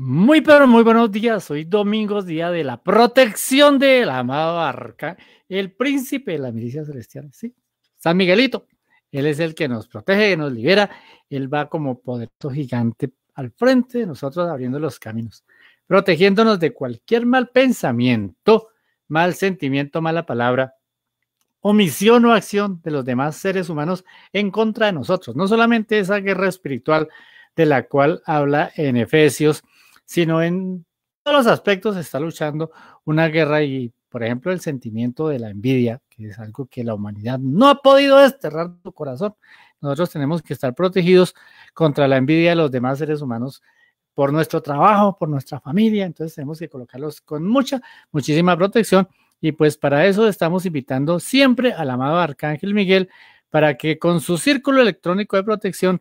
Muy pero muy buenos días. Hoy domingo, día de la protección de la arca, el príncipe de la milicia celestial, sí, San Miguelito. Él es el que nos protege, nos libera. Él va como poderoso gigante al frente de nosotros abriendo los caminos, protegiéndonos de cualquier mal pensamiento, mal sentimiento, mala palabra, omisión o acción de los demás seres humanos en contra de nosotros. No solamente esa guerra espiritual de la cual habla en Efesios sino en todos los aspectos está luchando una guerra y, por ejemplo, el sentimiento de la envidia, que es algo que la humanidad no ha podido desterrar de su corazón. Nosotros tenemos que estar protegidos contra la envidia de los demás seres humanos por nuestro trabajo, por nuestra familia, entonces tenemos que colocarlos con mucha, muchísima protección y pues para eso estamos invitando siempre al amado Arcángel Miguel para que con su círculo electrónico de protección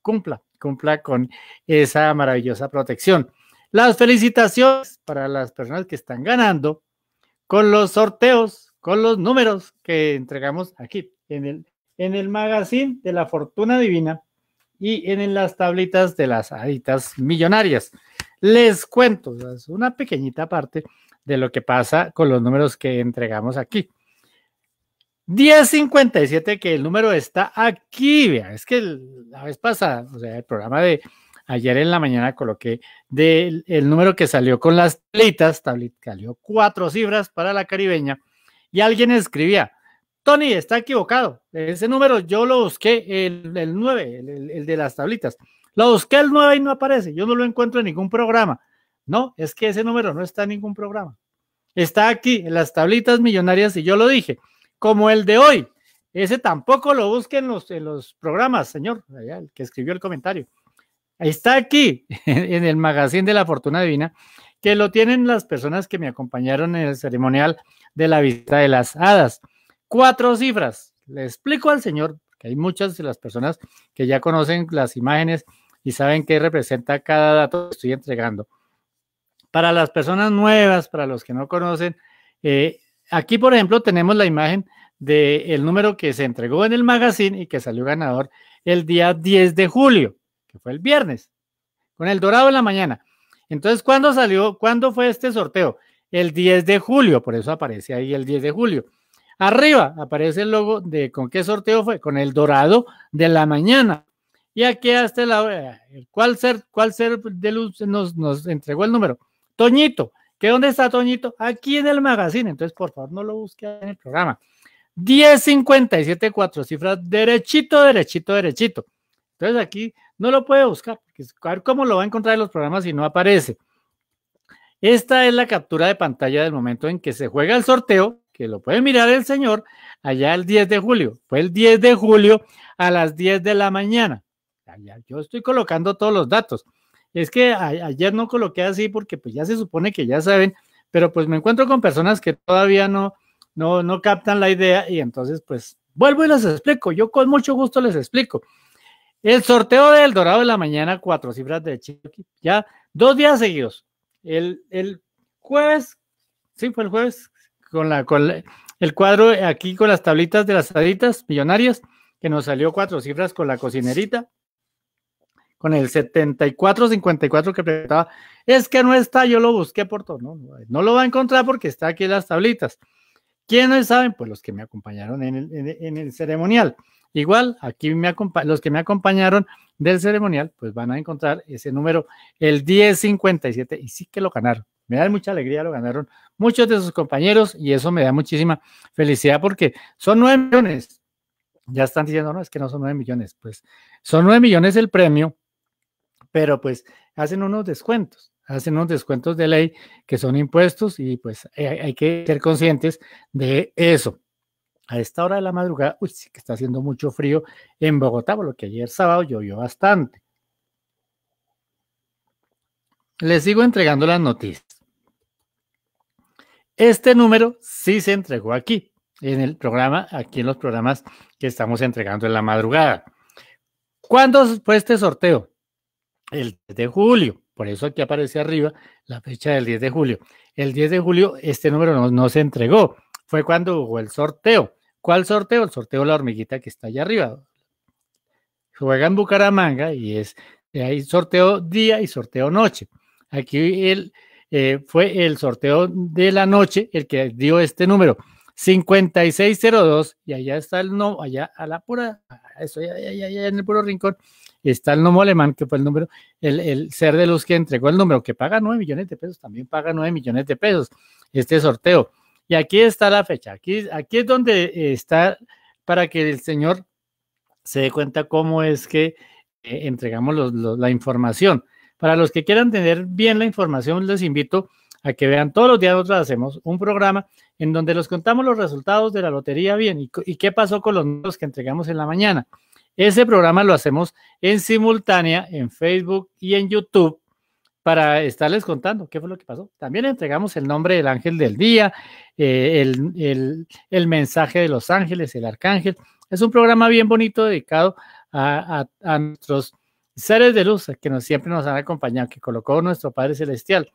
cumpla, cumpla con esa maravillosa protección. Las felicitaciones para las personas que están ganando con los sorteos, con los números que entregamos aquí en el, en el magazine de la fortuna divina y en las tablitas de las aditas millonarias. Les cuento una pequeñita parte de lo que pasa con los números que entregamos aquí. 1057, que el número está aquí, vea, es que la vez pasada, o sea, el programa de Ayer en la mañana coloqué del el número que salió con las tablitas, salió cuatro cifras para la caribeña, y alguien escribía, Tony, está equivocado, ese número yo lo busqué, el, el 9, el, de las tablitas, lo busqué el 9 y no aparece, yo no lo encuentro en ningún programa. No, es que ese número no está en ningún programa. Está aquí en las tablitas millonarias y yo lo dije, como el de hoy. Ese tampoco lo busquen en los, en los programas, señor, el que escribió el comentario está aquí, en el magazine de la fortuna divina, que lo tienen las personas que me acompañaron en el ceremonial de la visita de las hadas. Cuatro cifras. Le explico al señor, que hay muchas de las personas que ya conocen las imágenes y saben qué representa cada dato que estoy entregando. Para las personas nuevas, para los que no conocen, eh, aquí, por ejemplo, tenemos la imagen del el número que se entregó en el magazine y que salió ganador el día 10 de julio que fue el viernes, con el dorado de la mañana. Entonces, ¿cuándo salió? ¿Cuándo fue este sorteo? El 10 de julio, por eso aparece ahí el 10 de julio. Arriba aparece el logo de con qué sorteo fue, con el dorado de la mañana. Y aquí hasta este la eh, ¿cuál ser, cuál ser de luz nos, entregó el número? Toñito, ¿qué dónde está Toñito? Aquí en el magazine, entonces por favor no lo busque en el programa. 10.574 cifras, derechito, derechito, derechito. Entonces aquí no lo puede buscar, porque a ver cómo lo va a encontrar en los programas si no aparece. Esta es la captura de pantalla del momento en que se juega el sorteo, que lo puede mirar el señor allá el 10 de julio. Fue el 10 de julio a las 10 de la mañana. yo estoy colocando todos los datos. Es que ayer no coloqué así porque pues ya se supone que ya saben, pero pues me encuentro con personas que todavía no, no, no captan la idea y entonces pues vuelvo y les explico. Yo con mucho gusto les explico. El sorteo del Dorado de la mañana, cuatro cifras de Chiqui, ya dos días seguidos. El, el jueves, sí, fue el jueves, con, la, el cuadro aquí con las tablitas de las aditas millonarias, que nos salió cuatro cifras con la cocinerita, con el 7454 que presentaba, Es que no está, yo lo busqué por todo. No, lo va a encontrar porque está aquí en las tablitas. ¿Quiénes saben? Pues los que me acompañaron en el, en el ceremonial. Igual, aquí me los que me acompañaron del ceremonial, pues van a encontrar ese número, el 1057, y sí que lo ganaron. Me da mucha alegría, lo ganaron muchos de sus compañeros y eso me da muchísima felicidad porque son 9 millones. Ya están diciendo, no, es que no son 9 millones. Pues son 9 millones el premio, pero pues hacen unos descuentos hacen unos descuentos de ley que son impuestos y pues eh, hay, que ser conscientes de eso a esta hora de la madrugada, uy, sí que está haciendo mucho frío en Bogotá, por lo que ayer sábado llovió bastante. Les sigo entregando las noticias. Este número sí se entregó aquí, en el programa, aquí en los programas que estamos entregando en la madrugada. ¿Cuándo fue este sorteo? El 10 de julio. Por eso aquí aparece arriba la fecha del 10 de julio. El 10 de julio este número no, no se entregó. Fue cuando hubo el sorteo. ¿Cuál sorteo? El sorteo de la hormiguita que está allá arriba. Juega en Bucaramanga y es hay sorteo día y sorteo noche. Aquí eh, fue el sorteo de la noche el que dio este número. 5602 y allá está el no, allá a la pura, eso en el puro rincón está el nomo alemán que fue el número, el, el ser de luz que entregó el número que paga 9 millones de pesos, también paga 9 millones de pesos este sorteo. Y aquí está la fecha, aquí, aquí es donde eh, está para que el Señor se dé cuenta cómo es que eh, entregamos la información. Para los que quieran tener bien la información, les invito a que vean todos los días nosotros hacemos un programa en donde les contamos los resultados de la lotería bien y, y qué pasó con los números que entregamos en la mañana. Ese programa lo hacemos en simultánea en Facebook y en YouTube para estarles contando qué fue lo que pasó. También entregamos el nombre del ángel del día, eh, el, mensaje de los ángeles, el arcángel. Es un programa bien bonito dedicado a, a, nuestros seres de luz que nos, siempre nos han acompañado, que colocó nuestro Padre Celestial.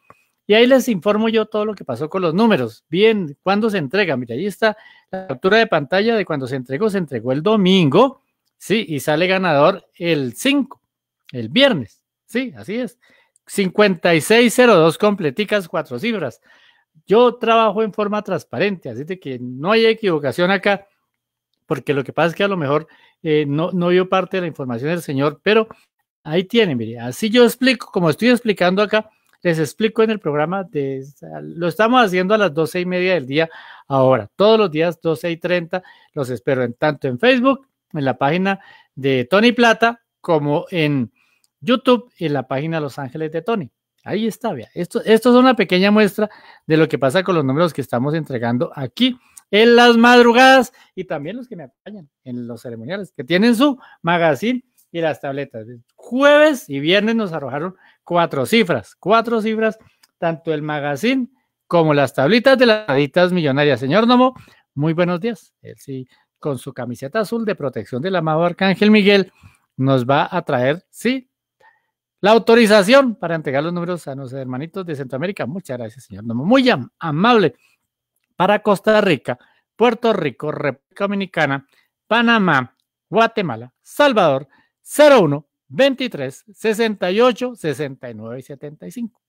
Y ahí les informo yo todo lo que pasó con los números. Bien, cuándo se entrega. Mira, ahí está la captura de pantalla de cuando se entregó. Se entregó el domingo, sí, y sale ganador el 5, el viernes. Sí, así es. 5602 completicas cuatro cifras. Yo trabajo en forma transparente, así de que no hay equivocación acá, porque lo que pasa es que a lo mejor eh, no, no vio parte de la información del señor, pero ahí tiene mire, así yo explico, como estoy explicando acá, les explico en el programa, de, lo estamos haciendo a las doce y media del día ahora, todos los días 12 y 30, los espero en tanto en Facebook, en la página de Tony Plata, como en YouTube y la página Los Ángeles de Tony. Ahí está, vea. Esto, es una pequeña muestra de lo que pasa con los números que estamos entregando aquí en las madrugadas y también los que me acompañan en los ceremoniales, que tienen su magazine y las tabletas. Jueves y viernes nos arrojaron cuatro cifras, cuatro cifras, tanto el magazine como las tablitas de las aditas millonarias. Señor Nomo, muy buenos días. Él sí, con su camiseta azul de protección del amado Arcángel Miguel, nos va a traer, sí, la autorización para entregar los números a nuestros hermanitos de Centroamérica. Muchas gracias, señor. Muy amable. Para Costa Rica, Puerto Rico, República Dominicana, Panamá, Guatemala, Salvador, 01 23 68 69 y 75.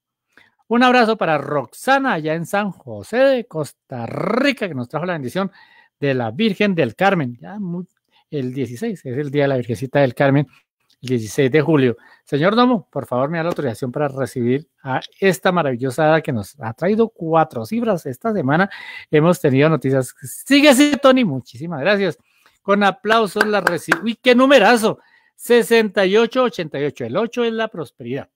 Un abrazo para Roxana allá en San José de Costa Rica, que nos trajo la bendición de la Virgen del Carmen. Ya el 16 es el día de la Virgencita del Carmen 16 de julio. Señor Domo, por favor, me da la autorización para recibir a esta maravillosa que nos ha traído cuatro cifras esta semana. Hemos tenido noticias. Sigue así, Tony. Muchísimas gracias. Con aplausos la recibo. ¡Uy, qué numerazo! 6888. El 8 es la prosperidad.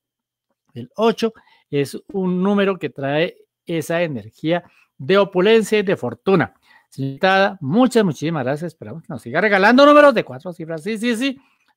El 8 es un número que trae esa energía de opulencia y de fortuna. Señorita, muchas, muchísimas gracias. Esperamos que nos siga regalando números de cuatro cifras. Sí, sí, sí.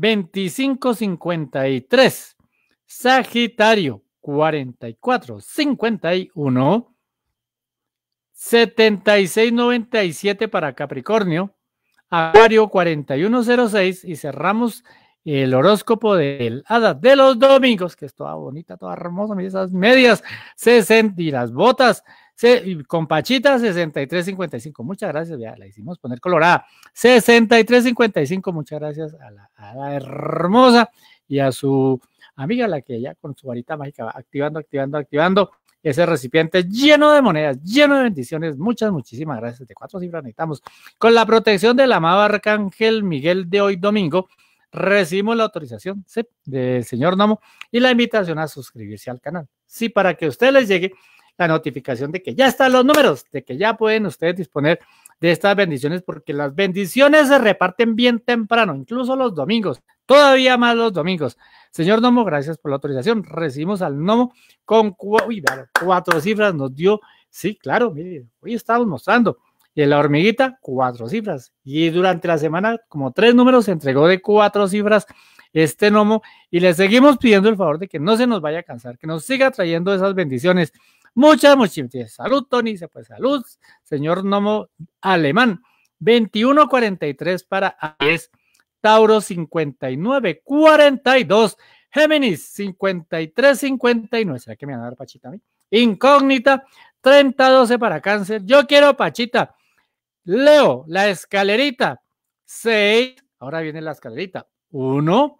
2553. Sagitario 4451. 7697 para Capricornio. Acuario 4106 y cerramos el horóscopo del Hada de los domingos, que es toda bonita, toda hermosa, esas medias, 60 y las botas, con Pachita, 63.55. Muchas gracias, ya la hicimos poner colorada. 63.55. Muchas gracias a la, a la, hermosa y a su amiga, la que ya con su varita mágica va activando, activando, activando ese recipiente lleno de monedas, lleno de bendiciones. Muchas, muchísimas gracias. De cuatro cifras necesitamos. Con la protección del amado Arcángel Miguel de hoy domingo, recibimos la autorización ¿sí? del señor Namo y la invitación a suscribirse al canal. Sí, para que a usted les llegue la notificación de que ya están los números, de que ya pueden ustedes disponer de estas bendiciones, porque las bendiciones se reparten bien temprano, incluso los domingos, todavía más los domingos. Señor Nomo, gracias por la autorización. Recibimos al Nomo con cuatro cifras, nos dio, sí, claro, mire, hoy estamos mostrando. Y en la hormiguita, cuatro cifras. Y durante la semana, como tres números, se entregó de cuatro cifras este Nomo, y le seguimos pidiendo el favor de que no se nos vaya a cansar, que nos siga trayendo esas bendiciones. Muchas, muchísimas Salud, Tony, se pues salud, señor Nomo Alemán. 21.43 para Aries, Tauro 59.42, Géminis 53.59, ¿será que me van a dar Pachita a mí? Incógnita 30.12 para Cáncer, yo quiero Pachita, Leo, la escalerita 6, ahora viene la escalerita 1,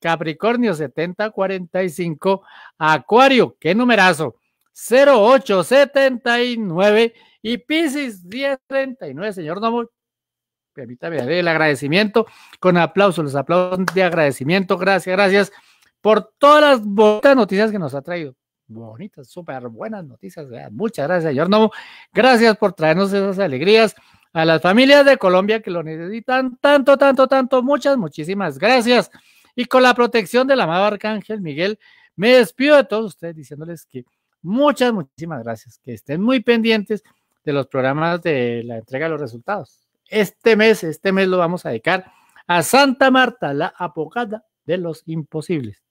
Capricornio 7045, Acuario, qué numerazo, 0879 y Pisces 1039. Señor Nomo, permítame el agradecimiento con aplausos, los aplausos de agradecimiento. Gracias, gracias por todas las bonitas noticias que nos ha traído. Bonitas, súper buenas noticias. Muchas gracias, señor Nomo. Gracias por traernos esas alegrías a las familias de Colombia que lo necesitan tanto, tanto, tanto. Muchas, muchísimas gracias. Y con la protección del amado Arcángel Miguel, me despido de todos ustedes diciéndoles que muchas, muchísimas gracias, que estén muy pendientes de los programas de la entrega de los resultados. Este mes, este mes lo vamos a dedicar a Santa Marta, la abogada de los imposibles.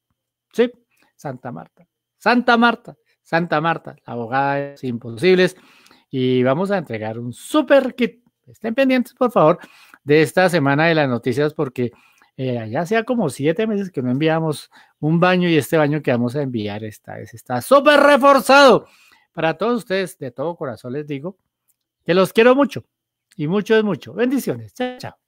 Sí, Santa Marta, Santa Marta, Santa Marta, la abogada de los imposibles. Y vamos a entregar un super kit. Estén pendientes, por favor, de esta semana de las noticias porque eh, ya sea como siete meses que no enviamos un baño y este baño que vamos a enviar esta vez está súper reforzado. Para todos ustedes, de todo corazón les digo que los quiero mucho y mucho es mucho. Bendiciones. Chao, chao.